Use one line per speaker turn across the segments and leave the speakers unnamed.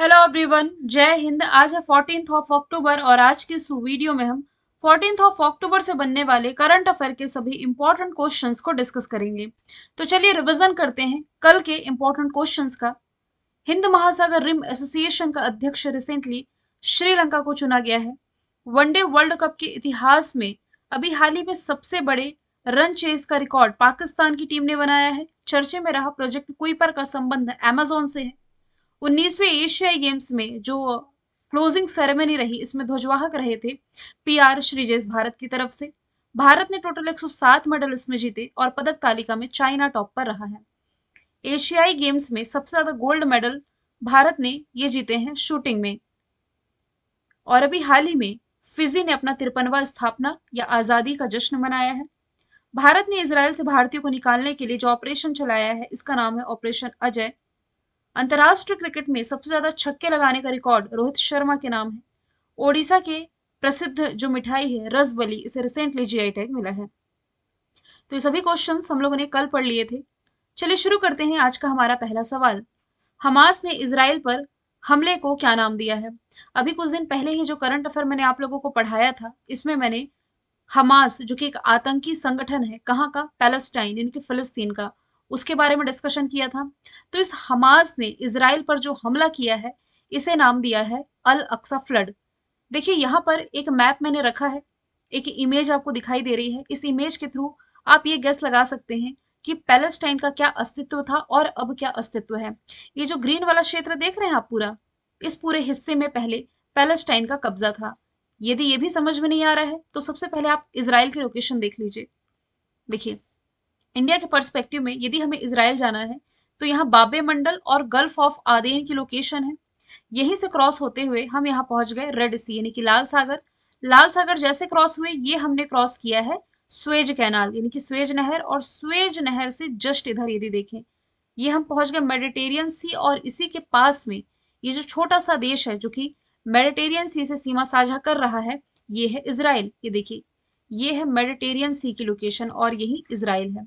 hello everyone जय हिंद आज है फोर्टीन ऑफ अक्टूबर और आज के इस वीडियो में हम फोर्टीन ऑफ अक्टूबर से बनने वाले करंट अफेयर के सभी इंपॉर्टेंट क्वेश्चंस को डिस्कस करेंगे तो चलिए रिवीजन करते हैं कल के इंपॉर्टेंट क्वेश्चंस का हिंद महासागर रिम एसोसिएशन का अध्यक्ष रिसेंटली श्रीलंका को चुना गया है वनडे वर्ल्ड कप के इतिहास में अभी हाल ही में सबसे बड़े रन चेस का रिकॉर्ड पाकिस्तान की टीम ने बनाया है चर्चे में रहा प्रोजेक्ट क्वीपर का संबंध एमेजोन से है उन्नीसवें एशियाई गेम्स में जो क्लोजिंग सेरेमनी रही इसमें ध्वजवाहक रहे थे पी आर श्रीजेश भारत की तरफ से भारत ने टोटल 107 मेडल इसमें जीते और पदक तालिका में चाइना टॉप पर रहा है एशियाई गेम्स में सबसे ज्यादा गोल्ड मेडल भारत ने ये जीते हैं शूटिंग में और अभी हाल ही में फिजी ने अपना तिरपनवा स्थापना या आजादी का जश्न मनाया है भारत ने इसराइल से भारतीयों को निकालने के लिए जो ऑपरेशन चलाया है इसका नाम है ऑपरेशन अजय अंतर्राष्ट्रीय क्रिकेट में सबसे ज्यादा छक्के लगाने का रिकॉर्ड रोहित शर्मा के नाम है ओडिशा के प्रसिद्ध जो मिठाई है रसबली इसे रिसेंटली जीआई टैग मिला है तो ये सभी क्वेश्चन हम लोगों ने कल पढ़ लिए थे चलिए शुरू करते हैं आज का हमारा पहला सवाल हमास ने इसराइल पर हमले को क्या नाम दिया है अभी कुछ दिन पहले ही जो करंट अफेयर मैंने आप लोगों को पढ़ाया था इसमें मैंने हमास जो कि एक आतंकी संगठन है कहाँ का पैलेस्टाइन यानी कि फिलिस्तीन का उसके बारे में डिस्कशन किया था तो इस हमास ने इसराइल पर जो हमला किया है इसे नाम दिया है अल अक्सा फ्लड देखिए यहाँ पर एक मैप मैंने रखा है एक इमेज आपको दिखाई दे रही है इस इमेज के थ्रू आप ये गैस लगा सकते हैं कि पैलेस्टाइन का क्या अस्तित्व था और अब क्या अस्तित्व है ये जो ग्रीन वाला क्षेत्र देख रहे हैं आप पूरा इस पूरे हिस्से में पहले पैलेस्टाइन का कब्जा था यदि ये भी समझ में नहीं आ रहा है तो सबसे पहले आप इसराइल की लोकेशन देख लीजिए देखिए इंडिया के परस्पेक्टिव में यदि हमें इसराइल जाना है तो यहाँ बाबे मंडल और गल्फ ऑफ आदेन की लोकेशन है यहीं से क्रॉस होते हुए हम यहाँ पहुंच गए रेड सी यानी कि लाल सागर लाल सागर जैसे क्रॉस हुए ये हमने क्रॉस किया है स्वेज कैनाल यानी कि स्वेज नहर और स्वेज नहर से जस्ट इधर यदि देखें ये हम पहुंच गए मेडिटेरियन सी और इसी के पास में ये जो छोटा सा देश है जो कि मेडिटेरियन सी से सीमा साझा कर रहा है ये है इसराइल ये देखिए ये है मेडिटेरियन सी की लोकेशन और यही इसराइल है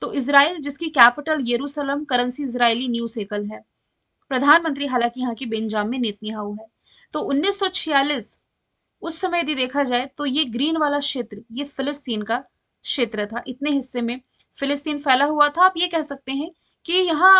तो इसराइल जिसकी capital Jerusalem currency Israeli new shekel है प्रधानमंत्री हालांकि यहाँ की बेंजामिन नेतन्याहू है तो 1946 उस समय यदि देखा जाए तो ये ग्रीन वाला क्षेत्र ये फिलिस्तीन का क्षेत्र था इतने हिस्से में फिलिस्तीन फैला हुआ था आप ये कह सकते हैं कि यहाँ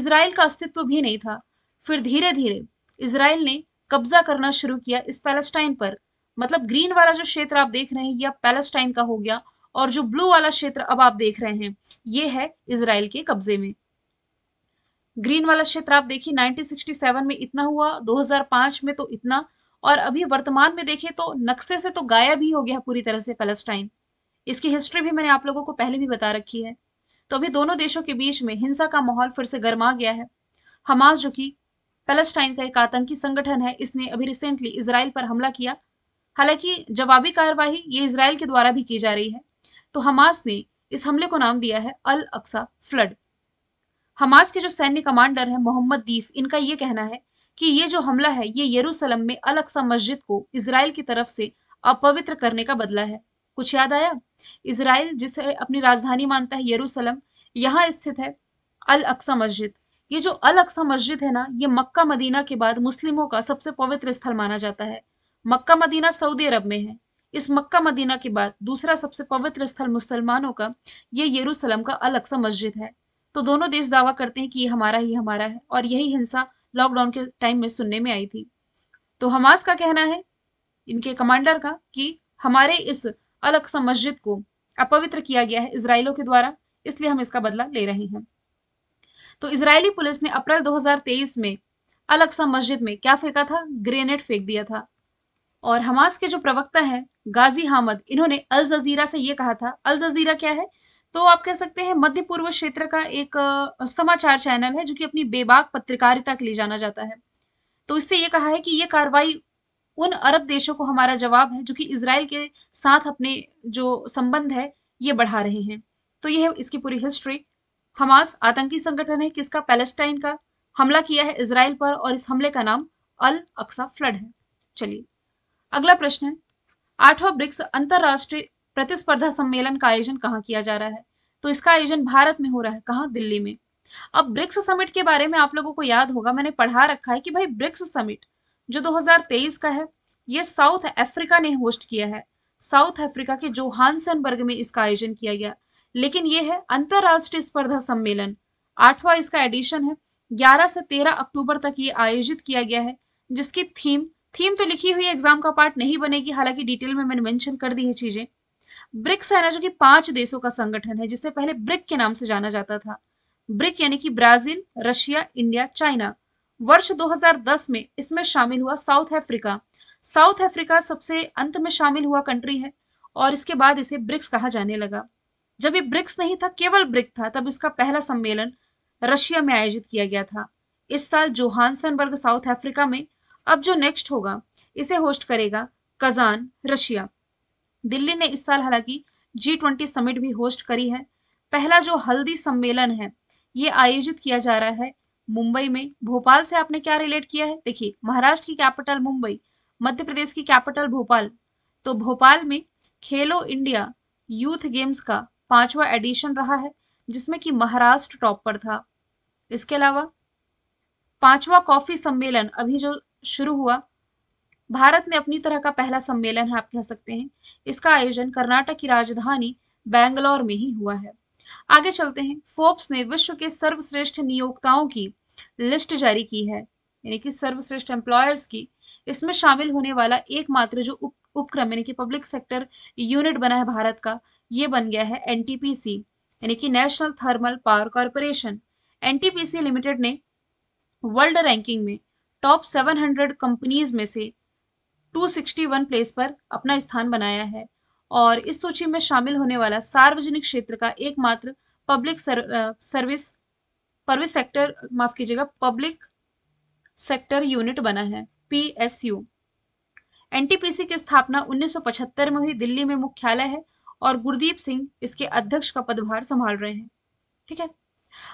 इसराइल का अस्तित्व भी नहीं था फिर धीरे धीरे इसराइल ने कब्जा करना शुरू किया इस पैलेस्टाइन पर मतलब ग्रीन वाला जो क्षेत्र आप देख रहे हैं यह पैलेस्टाइन का हो गया और जो ब्लू वाला क्षेत्र अब आप देख रहे हैं ये है इसराइल के कब्जे में ग्रीन वाला क्षेत्र आप देखिए 1967 में इतना हुआ 2005 में तो इतना और अभी वर्तमान में देखें तो नक्शे से तो गायब ही हो गया पूरी तरह से पैलेस्टाइन इसकी हिस्ट्री भी मैंने आप लोगों को पहले भी बता रखी है तो अभी दोनों देशों के बीच में हिंसा का माहौल फिर से गर्मा गया है हमास जो कि पैलेस्टाइन का एक आतंकी संगठन है इसने अभी रिसेंटली इसराइल पर हमला किया हालांकि जवाबी कार्यवाही ये इसराइल के द्वारा भी की जा रही है तो हमास ने इस हमले को नाम दिया है अल अक्सा फ्लड हमास के जो सैन्य कमांडर है मोहम्मद दीफ इनका ये कहना है कि ये जो हमला है ये यरूशलेम में अल अक्सा मस्जिद को इसराइल की तरफ से अपवित्र करने का बदला है कुछ याद आया इसराइल जिसे अपनी राजधानी मानता है यरूशलेम यहाँ स्थित है अल अक्सा मस्जिद ये जो अल अक्सा मस्जिद है ना ये मक्का मदीना के बाद मुस्लिमों का सबसे पवित्र स्थल माना जाता है मक्का मदीना सऊदी अरब में है इस मक्का मदीना के बाद दूसरा सबसे पवित्र स्थल मुसलमानों का ये यरूशलेम का अलग सा मस्जिद है तो दोनों देश दावा करते हैं कि ये हमारा ही हमारा है और यही हिंसा लॉकडाउन के टाइम में सुनने में आई थी तो हमास का कहना है इनके कमांडर का कि हमारे इस अलग सा मस्जिद को अपवित्र किया गया है इसराइलों के द्वारा इसलिए हम इसका बदला ले रहे हैं तो इसराइली पुलिस ने अप्रैल 2023 में अलग सा मस्जिद में क्या फेंका था ग्रेनेड फेंक दिया था और हमास के जो प्रवक्ता हैं गाजी हामद इन्होंने अल जजीरा से ये कहा था अल जजीरा क्या है तो आप कह सकते हैं मध्य पूर्व क्षेत्र का एक समाचार चैनल है जो कि अपनी बेबाक पत्रकारिता के लिए जाना जाता है तो इससे ये कहा है कि ये कार्रवाई उन अरब देशों को हमारा जवाब है जो कि इसराइल के साथ अपने जो संबंध है ये बढ़ा रहे हैं तो ये है इसकी पूरी हिस्ट्री हमास आतंकी संगठन है किसका पैलेस्टाइन का हमला किया है इसराइल पर और इस हमले का नाम अल अक्सा फ्लड है चलिए अगला प्रश्न है आठवा ब्रिक्स अंतरराष्ट्रीय प्रतिस्पर्धा सम्मेलन का आयोजन कहाँ किया जा रहा है तो इसका आयोजन भारत में हो रहा है कहाँ दिल्ली में अब ब्रिक्स समिट के बारे में आप लोगों को याद होगा मैंने पढ़ा रखा है कि भाई ब्रिक्स समिट जो 2023 का है ये साउथ अफ्रीका ने होस्ट किया है साउथ अफ्रीका के जोहानसनबर्ग में इसका आयोजन किया गया लेकिन ये है अंतरराष्ट्रीय स्पर्धा सम्मेलन आठवां इसका एडिशन है 11 से 13 अक्टूबर तक ये आयोजित किया गया है जिसकी थीम थीम तो लिखी हुई एग्जाम का पार्ट नहीं बनेगी हालांकि डिटेल में मैंने मेंशन कर दी है चीजें ब्रिक्स है ना जो कि पांच देशों का संगठन है जिसे पहले ब्रिक के नाम से जाना जाता था ब्रिक यानी कि ब्राजील रशिया इंडिया चाइना वर्ष 2010 में इसमें शामिल हुआ साउथ अफ्रीका साउथ अफ्रीका सबसे अंत में शामिल हुआ कंट्री है और इसके बाद इसे ब्रिक्स कहा जाने लगा जब ये ब्रिक्स नहीं था केवल ब्रिक था तब इसका पहला सम्मेलन रशिया में आयोजित किया गया था इस साल जोहानसनबर्ग साउथ अफ्रीका में अब जो नेक्स्ट होगा इसे होस्ट करेगा कजान रशिया दिल्ली ने इस साल हालांकि जी ट्वेंटी समिट भी होस्ट करी है पहला जो हल्दी सम्मेलन है ये आयोजित किया जा रहा है मुंबई में भोपाल से आपने क्या रिलेट किया है देखिए महाराष्ट्र की कैपिटल मुंबई मध्य प्रदेश की कैपिटल भोपाल तो भोपाल में खेलो इंडिया यूथ गेम्स का पांचवा एडिशन रहा है जिसमें कि महाराष्ट्र टॉप पर था इसके अलावा पांचवा कॉफी सम्मेलन अभी जो शुरू हुआ भारत में अपनी तरह का पहला सम्मेलन है आप कह सकते हैं इसका आयोजन कर्नाटक की राजधानी बैंगलोर में ही हुआ है आगे चलते हैं फोर्ब्स ने विश्व के सर्वश्रेष्ठ नियोक्ताओं की लिस्ट जारी की है यानी कि सर्वश्रेष्ठ एम्प्लॉयर्स की इसमें शामिल होने वाला एकमात्र जो उप, उपक्रम यानी कि पब्लिक सेक्टर यूनिट बना है भारत का ये बन गया है एनटीपीसी यानी कि national thermal power corporation NTPC limited ने वर्ल्ड रैंकिंग में टॉप 700 कंपनीज में से 261 प्लेस पर अपना स्थान बनाया है और इस सूची में शामिल होने वाला सार्वजनिक क्षेत्र का एकमात्र पब्लिक सर्विस सर्विस सेक्टर माफ कीजिएगा पब्लिक सेक्टर यूनिट बना है पीएसयू एनटीपीसी की स्थापना 1975 में हुई दिल्ली में मुख्यालय है और गुरदीप सिंह इसके अध्यक्ष का पदभार संभाल रहे हैं ठीक है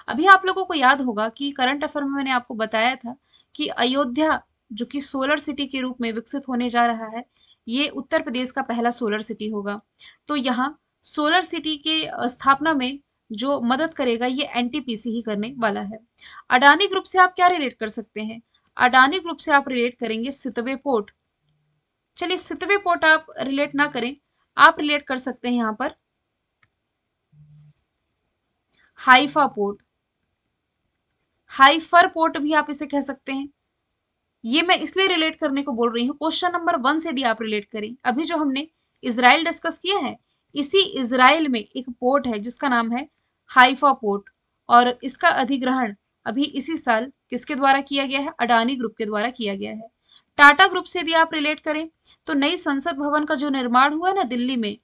अभी आप लोगों को याद होगा कि करंट अफेयर में मैंने आपको बताया था कि अयोध्या जो कि सोलर सिटी के रूप में विकसित होने जा रहा है ये उत्तर प्रदेश का पहला सोलर सिटी होगा तो यहाँ सोलर सिटी के स्थापना में जो मदद करेगा ये एन ही करने वाला है अडानी ग्रुप से आप क्या रिलेट कर सकते हैं अडानी ग्रुप से आप रिलेट करेंगे सितवे पोर्ट चलिए सितवे पोर्ट आप रिलेट ना करें आप रिलेट कर सकते हैं यहाँ पर हाइफा पोर्ट हाइफर पोर्ट भी आप इसे कह सकते हैं ये मैं इसलिए रिलेट करने को बोल रही हूँ क्वेश्चन नंबर वन से भी आप रिलेट करें अभी जो हमने इसराइल डिस्कस किया है इसी इसराइल में एक पोर्ट है जिसका नाम है हाइफा पोर्ट और इसका अधिग्रहण अभी इसी साल किसके द्वारा किया गया है अडानी ग्रुप के द्वारा किया गया है टाटा ग्रुप से यदि आप रिलेट करें तो नई संसद भवन का जो निर्माण हुआ है ना दिल्ली में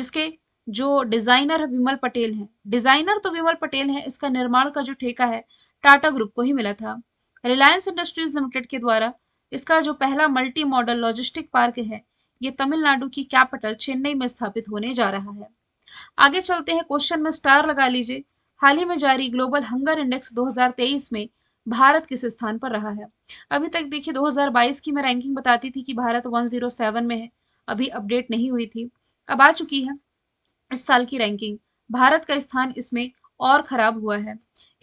जिसके जो डिजाइनर विमल पटेल हैं डिजाइनर तो विमल पटेल हैं इसका निर्माण का जो ठेका है टाटा ग्रुप को ही मिला था रिलायंस इंडस्ट्रीज लिमिटेड के द्वारा इसका जो पहला मल्टी मॉडल लॉजिस्टिक पार्क है ये तमिलनाडु की कैपिटल चेन्नई में स्थापित होने जा रहा है आगे चलते हैं क्वेश्चन में स्टार लगा लीजिए हाल ही में जारी ग्लोबल हंगर इंडेक्स 2023 में भारत किस स्थान पर रहा है अभी तक देखिए 2022 की मैं रैंकिंग बताती थी कि भारत 107 में है अभी अपडेट नहीं हुई थी अब आ चुकी है इस साल की रैंकिंग भारत का स्थान इसमें और खराब हुआ है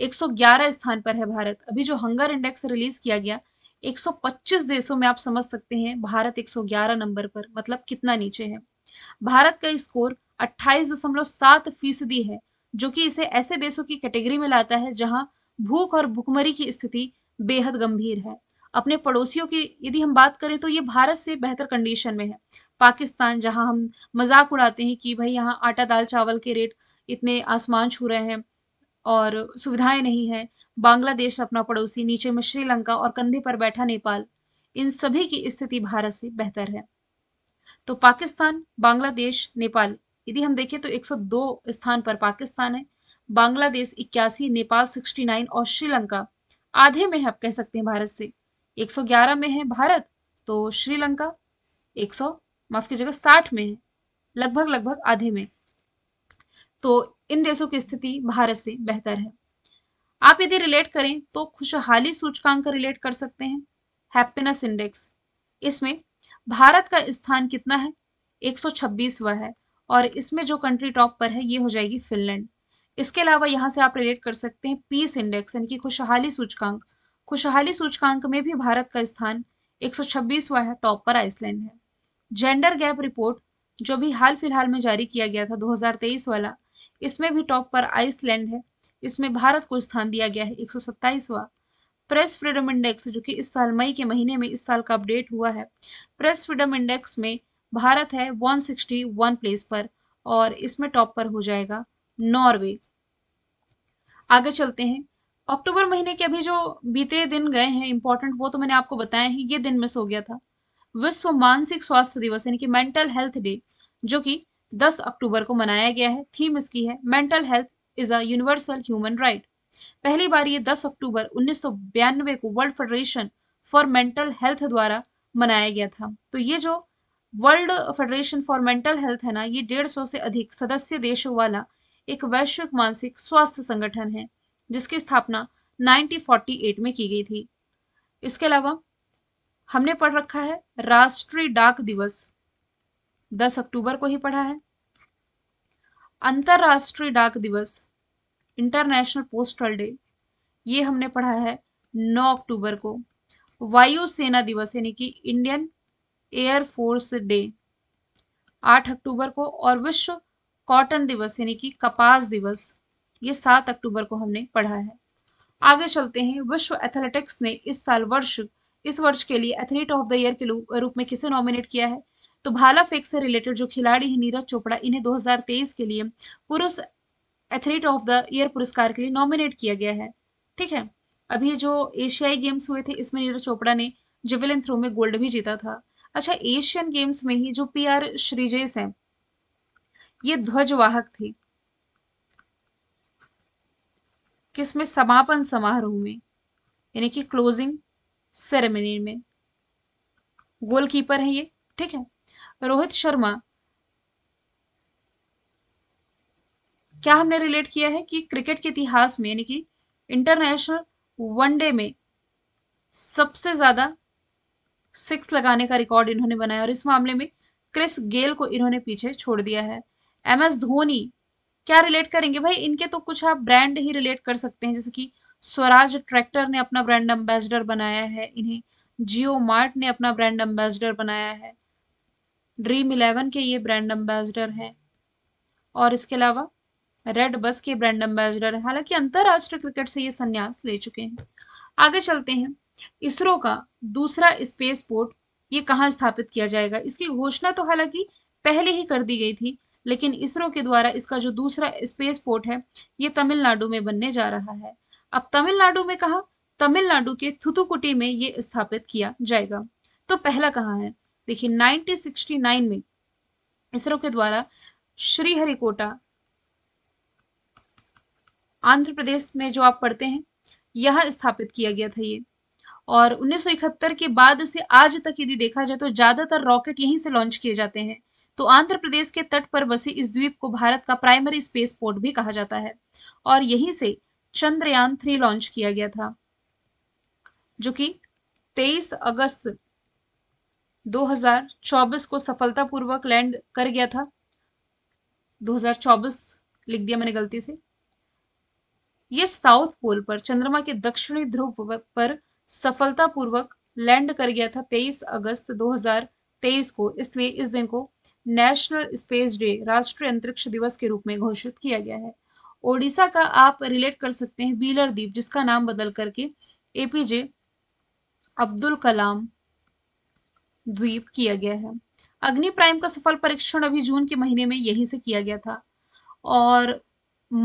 111 स्थान पर है भारत अभी जो हंगर इंडेक्स रिलीज किया गया 125 देशों में आप समझ सकते हैं भारत 111 नंबर पर मतलब कितना नीचे है भारत का स्कोर 28.7 फीसदी है जो कि इसे ऐसे देशों की कैटेगरी में लाता है जहां भूख और भुखमरी की स्थिति बेहद गंभीर है अपने पड़ोसियों की यदि हम बात करें तो ये भारत से बेहतर कंडीशन में है पाकिस्तान जहां हम मजाक उड़ाते हैं कि भाई यहाँ आटा दाल चावल के रेट इतने आसमान छू रहे हैं और सुविधाएं नहीं हैं बांग्लादेश अपना पड़ोसी नीचे में श्रीलंका और कंधे पर बैठा नेपाल इन सभी की स्थिति भारत से बेहतर है तो पाकिस्तान बांग्लादेश नेपाल यदि हम देखें तो 102 स्थान पर पाकिस्तान है बांग्लादेश इक्यासी नेपाल 69 और श्रीलंका आधे में है आप कह सकते हैं भारत से 111 में है भारत तो श्रीलंका माफ कीजिएगा साठ में लगभग लगभग आधे में तो इन देशों की स्थिति भारत से बेहतर है आप यदि रिलेट करें तो खुशहाली सूचकांक रिलेट कर सकते हैं हैप्पीनेस इंडेक्स इसमें भारत का स्थान कितना है 126वां है और इसमें जो कंट्री टॉप पर है ये हो जाएगी फिनलैंड इसके अलावा यहाँ से आप रिलेट कर सकते हैं पीस इंडेक्स यानी कि खुशहाली सूचकांक खुशहाली सूचकांक में भी भारत का स्थान एक सौ है टॉप पर आइसलैंड है जेंडर गैप रिपोर्ट जो भी हाल फिलहाल में जारी किया गया था 2023 वाला इसमें भी टॉप पर आइसलैंड है इसमें भारत को स्थान दिया गया है 127वां प्रेस फ्रीडम इंडेक्स जो कि इस साल मई के महीने में इस साल का अपडेट हुआ है प्रेस फ्रीडम इंडेक्स में भारत है 161 प्लेस पर और इसमें टॉप पर हो जाएगा नॉर्वे आगे चलते हैं अक्टूबर महीने के अभी जो बीते दिन गए हैं इंपॉर्टेंट वो तो मैंने आपको बताया है ये दिन मिस हो गया था विश्व मानसिक स्वास्थ्य दिवस यानी कि मेंटल हेल्थ डे जो कि 10 अक्टूबर को मनाया गया है थीम इसकी है mental health is a universal human right पहली बार ये 10 अक्टूबर उन्नीस को world federation for mental health द्वारा मनाया गया था तो ये जो world federation for mental health है ना ये डेढ़ सौ से अधिक सदस्य देशों वाला एक वैश्विक मानसिक स्वास्थ्य संगठन है जिसकी स्थापना 1948 में की गई थी इसके अलावा हमने पढ़ रखा है राष्ट्रीय डाक दिवस दस अक्टूबर को ही पढ़ा है अंतरराष्ट्रीय डाक दिवस इंटरनेशनल पोस्टल डे ये हमने पढ़ा है 9 अक्टूबर को वायुसेना दिवस यानी कि इंडियन एयरफोर्स डे 8 अक्टूबर को और विश्व कॉटन दिवस यानी कि कपास दिवस ये 7 अक्टूबर को हमने पढ़ा है आगे चलते हैं विश्व एथलेटिक्स ने इस साल वर्ष इस वर्ष के लिए एथलीट ऑफ द ईयर के रूप में किसे नॉमिनेट किया है तो भाला फेंक से रिलेटेड जो खिलाड़ी है नीरज चोपड़ा इन्हें 2023 के लिए पुरुष एथलीट ऑफ द ईयर पुरस्कार के लिए नॉमिनेट किया गया है ठीक है अभी जो एशियाई गेम्स हुए थे इसमें नीरज चोपड़ा ने जिवेलिन थ्रो में गोल्ड भी जीता था अच्छा एशियन गेम्स में ही जो पी आर श्रीजेश हैं ये ध्वजवाहक थे किसमें समापन समारोह में यानी कि क्लोजिंग सेरेमनी में गोलकीपर है ये ठीक है रोहित शर्मा क्या हमने रिलेट किया है कि क्रिकेट के इतिहास में यानी कि इंटरनेशनल वनडे में सबसे ज्यादा सिक्स लगाने का रिकॉर्ड इन्होंने बनाया और इस मामले में क्रिस गेल को इन्होंने पीछे छोड़ दिया है एम एस धोनी क्या रिलेट करेंगे भाई इनके तो कुछ आप ब्रांड ही रिलेट कर सकते हैं जैसे कि स्वराज ट्रैक्टर ने अपना ब्रांड एम्बेसडर बनाया है इन्हें जियो मार्ट ने अपना ब्रांड एम्बेसडर बनाया है ड्रीम इलेवन के ये ब्रांड एम्बेसडर हैं और इसके अलावा रेड बस के ब्रांड एम्बेसडर हैं हालांकि अंतर्राष्ट्रीय क्रिकेट से ये संन्यास ले चुके हैं आगे चलते हैं इसरो का दूसरा स्पेस पोर्ट ये कहाँ स्थापित किया जाएगा इसकी घोषणा तो हालांकि पहले ही कर दी गई थी लेकिन इसरो के द्वारा इसका जो दूसरा स्पेस पोर्ट है ये तमिलनाडु में बनने जा रहा है अब तमिलनाडु में कहा तमिलनाडु के थुथुकुटी में ये स्थापित किया जाएगा तो पहला कहा है देखिए 1969 में इसरो के द्वारा श्रीहरिकोटा आंध्र प्रदेश में जो आप पढ़ते हैं यह स्थापित किया गया था ये और 1971 के बाद से आज तक यदि देखा जाए तो ज्यादातर रॉकेट यहीं से लॉन्च किए जाते हैं तो आंध्र प्रदेश के तट पर बसे इस द्वीप को भारत का प्राइमरी स्पेस पोर्ट भी कहा जाता है और यहीं से चंद्रयान थ्री लॉन्च किया गया था जो कि 23 अगस्त 2024 को सफलतापूर्वक लैंड कर गया था 2024 लिख दिया मैंने गलती से ये साउथ पोल पर चंद्रमा के दक्षिणी ध्रुव पर सफलतापूर्वक लैंड कर गया था 23 अगस्त 2023 को इसलिए इस दिन को नेशनल स्पेस डे राष्ट्रीय अंतरिक्ष दिवस के रूप में घोषित किया गया है ओडिशा का आप रिलेट कर सकते हैं बीलर द्वीप जिसका नाम बदल करके एपीजे अब्दुल कलाम द्वीप किया गया है अग्नि प्राइम का सफल परीक्षण अभी जून के महीने में यहीं से किया गया था और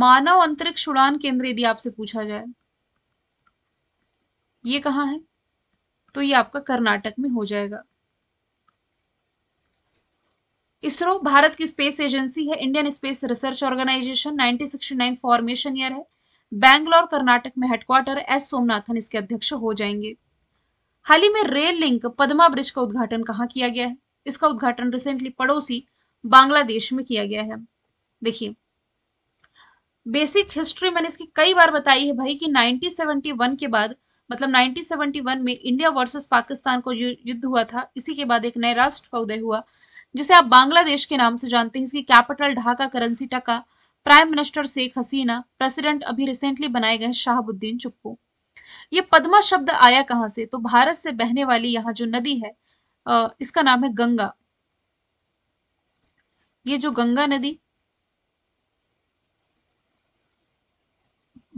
मानव अंतरिक्ष उड़ान केंद्र यदि आपसे पूछा जाए ये कहाँ है तो ये आपका कर्नाटक में हो जाएगा इसरो भारत की स्पेस एजेंसी है Indian space research organisation 1969 formation year है बैंगलोर कर्नाटक में हेडक्वार्टर एस सोमनाथन इसके अध्यक्ष हो जाएंगे हाल ही में रेल लिंक पदमा ब्रिज का उद्घाटन कहाँ किया गया है इसका उद्घाटन रिसेंटली पड़ोसी बांग्लादेश में किया गया है देखिए बेसिक हिस्ट्री मैंने इसकी कई बार बताई है भाई कि 1971 के बाद मतलब 1971 में इंडिया वर्सेस पाकिस्तान को युद्ध हुआ था इसी के बाद एक नए राष्ट्र का उदय हुआ जिसे आप बांग्लादेश के नाम से जानते हैं इसकी capital Dhaka currency taka prime minister Sheikh Hasina president अभी रिसेंटली बनाए गए शाहबुद्दीन चुप्पू ये पद्मा शब्द आया कहाँ से तो भारत से बहने वाली यहाँ जो नदी है इसका नाम है गंगा ये जो गंगा नदी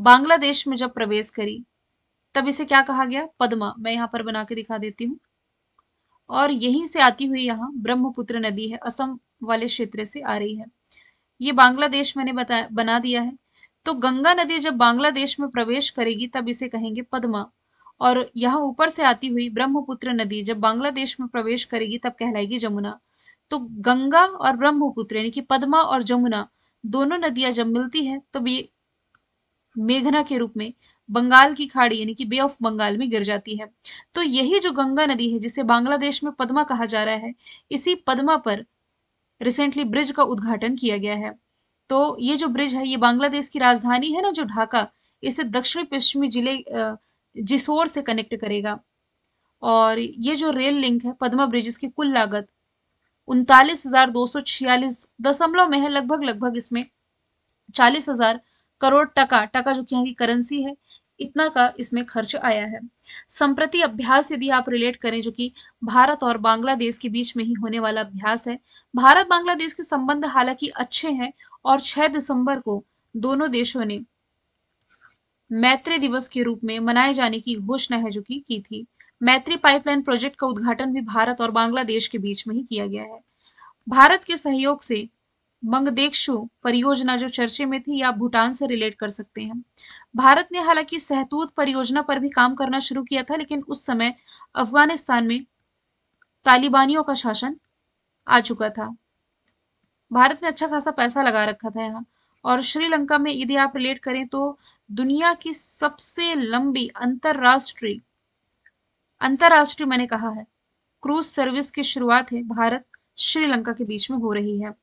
बांग्लादेश में जब प्रवेश करी तब इसे क्या कहा गया पद्मा मैं यहाँ पर बना के दिखा देती हूँ और यहीं से आती हुई यहाँ ब्रह्मपुत्र नदी है असम वाले क्षेत्र से आ रही है ये बांग्लादेश मैंने बताया बना दिया है तो गंगा नदी जब बांग्लादेश में प्रवेश करेगी तब इसे कहेंगे पद्मा और यहाँ ऊपर से आती हुई ब्रह्मपुत्र नदी जब बांग्लादेश में प्रवेश करेगी तब कहलाएगी जमुना तो गंगा और ब्रह्मपुत्र यानी कि पद्मा और जमुना दोनों नदियां जब मिलती है तब ये मेघना के रूप में बंगाल की खाड़ी यानी कि बे ऑफ बंगाल में गिर जाती है तो यही जो गंगा नदी है जिसे बांग्लादेश में पद्मा कहा जा रहा है इसी पद्मा पर रिसेंटली ब्रिज का उद्घाटन किया गया है तो ये जो ब्रिज है ये बांग्लादेश की राजधानी है ना जो ढाका इसे दक्षिण पश्चिमी जिले जिसोर से कनेक्ट करेगा और ये जो रेल लिंक है पद्मा ब्रिज इसकी कुल लागत उनतालीस हजार दो सौ छियालीस दशमलव में है लगभग लगभग इसमें चालीस हजार करोड़ टका टका जो की करेंसी है इतना का इसमें खर्च आया है संप्रति अभ्यास यदि आप रिलेट करें जो कि भारत और बांग्लादेश के बीच में ही होने वाला अभ्यास है भारत बांग्लादेश के संबंध हालांकि अच्छे हैं और 6 दिसंबर को दोनों देशों ने मैत्री दिवस के रूप में मनाए जाने की घोषणा है जो कि की थी मैत्री पाइपलाइन प्रोजेक्ट का उद्घाटन भी भारत और बांग्लादेश के बीच में ही किया गया है भारत के सहयोग से मंगदेक्षु परियोजना जो चर्चे में थी या भूटान से रिलेट कर सकते हैं भारत ने हालांकि सहतूत परियोजना पर भी काम करना शुरू किया था लेकिन उस समय अफगानिस्तान में तालिबानियों का शासन आ चुका था भारत ने अच्छा खासा पैसा लगा रखा था यहाँ और श्रीलंका में यदि आप रिलेट करें तो दुनिया की सबसे लंबी अंतरराष्ट्रीय अंतरराष्ट्रीय मैंने कहा है क्रूज सर्विस की शुरुआत है भारत श्रीलंका के बीच में हो रही है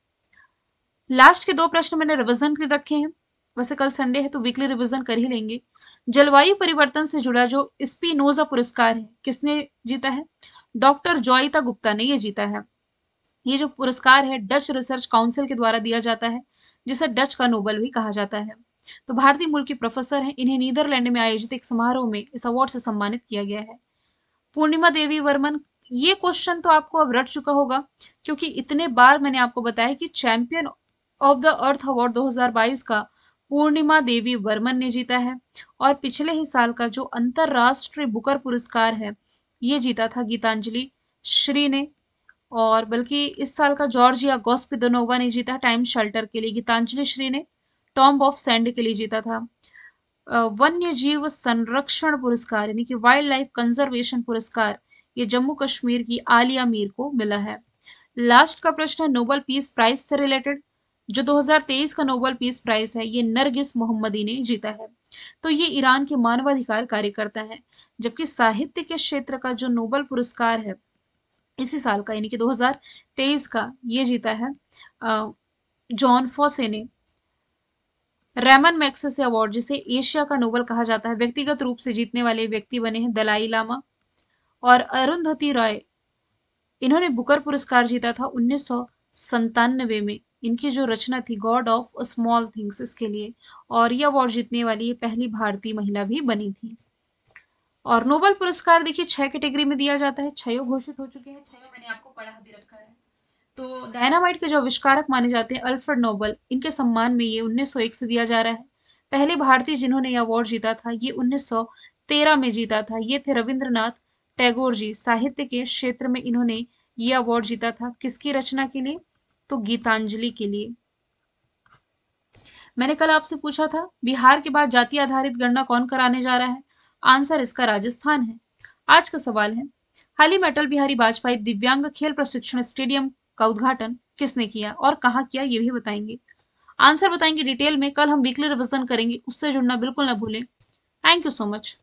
लास्ट के दो प्रश्न मैंने रिविजन के रखे हैं वैसे कल संडे है तो वीकली रिविजन कर ही लेंगे जलवायु परिवर्तन से जुड़ा जो स्पिनोजा पुरस्कार है किसने जीता है डॉक्टर जॉयता गुप्ता ने ये जीता है ये जो पुरस्कार है डच रिसर्च काउंसिल के द्वारा दिया जाता है जिसे डच का नोबल भी कहा जाता है तो भारतीय मूल के प्रोफेसर हैं इन्हें नीदरलैंड में आयोजित एक समारोह में इस अवार्ड से सम्मानित किया गया है पूर्णिमा देवी वर्मन ये क्वेश्चन तो आपको अब रट चुका होगा क्योंकि इतने बार मैंने आपको बताया कि champion of the earth award 2022 का पूर्णिमा देवी वर्मन ने जीता है और पिछले ही साल का जो अंतरराष्ट्रीय बुकर पुरस्कार है ये जीता था गीतांजलि श्री ने और बल्कि इस साल का जॉर्जिया गोस्पिदोनोवा ने जीता टाइम शेल्टर के लिए गीतांजलि श्री ने टॉम्ब ऑफ सैंड के लिए जीता था वन्य जीव संरक्षण पुरस्कार यानी कि वाइल्ड लाइफ कंजर्वेशन पुरस्कार ये जम्मू कश्मीर की आलिया मीर को मिला है लास्ट का प्रश्न है नोबल पीस प्राइज से रिलेटेड जो 2023 का नोबेल पीस प्राइज है ये नरगिस मोहम्मदी ने जीता है तो ये ईरान के मानवाधिकार कार्यकर्ता है जबकि साहित्य के क्षेत्र का जो नोबेल पुरस्कार है इसी साल का यानी कि 2023 का ये जीता है जॉन फोसे ने रेमन से अवार्ड जिसे एशिया का नोबल कहा जाता है व्यक्तिगत रूप से जीतने वाले व्यक्ति बने हैं दलाई लामा और अरुंधति रॉय इन्होंने बुकर पुरस्कार जीता था उन्नीस में इनकी जो रचना थी गॉड ऑफ स्मॉल थिंग्स इसके लिए और ये अवार्ड जीतने वाली ये पहली भारतीय महिला भी बनी थी और नोबल पुरस्कार देखिए छह कैटेगरी में दिया जाता है छयों घोषित हो चुके हैं छयों मैंने आपको पढ़ा भी रखा है तो डायनामाइट के जो आविष्कारक माने जाते हैं अल्फ्रेड नोबल इनके सम्मान में ये 1901 से दिया जा रहा है पहले भारतीय जिन्होंने ये अवार्ड जीता था ये 1913 में जीता था ये थे रविंद्रनाथ टैगोर जी साहित्य के क्षेत्र में इन्होंने ये अवार्ड जीता था किसकी रचना के लिए तो गीतांजलि के लिए मैंने कल आपसे पूछा था बिहार के बाद जाति आधारित गणना कौन कराने जा रहा है आंसर इसका राजस्थान है आज का सवाल है हाल ही में अटल बिहारी वाजपेयी दिव्यांग खेल प्रशिक्षण स्टेडियम का उद्घाटन किसने किया और कहा किया ये भी बताएंगे आंसर बताएंगे डिटेल में कल हम वीकली रिविजन करेंगे उससे जुड़ना बिल्कुल ना भूलें थैंक यू सो मच